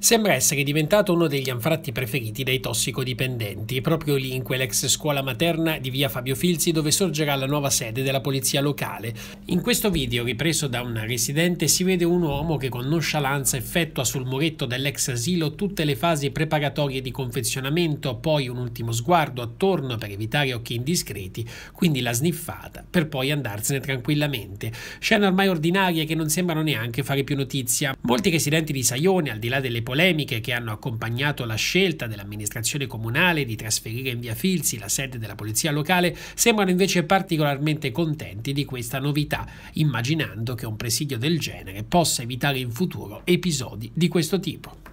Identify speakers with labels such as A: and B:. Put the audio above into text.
A: Sembra essere diventato uno degli anfratti preferiti dai tossicodipendenti, proprio lì in quell'ex scuola materna di via Fabio Filzi dove sorgerà la nuova sede della polizia locale. In questo video ripreso da un residente si vede un uomo che con nonchalance effettua sul muretto dell'ex asilo tutte le fasi preparatorie di confezionamento, poi un ultimo sguardo attorno per evitare occhi indiscreti, quindi la sniffata, per poi andarsene tranquillamente. Scene ormai ordinarie che non sembrano neanche fare più notizia. Molti residenti di Saione, al di là delle le polemiche che hanno accompagnato la scelta dell'amministrazione comunale di trasferire in via Filzi la sede della polizia locale sembrano invece particolarmente contenti di questa novità, immaginando che un presidio del genere possa evitare in futuro episodi di questo tipo.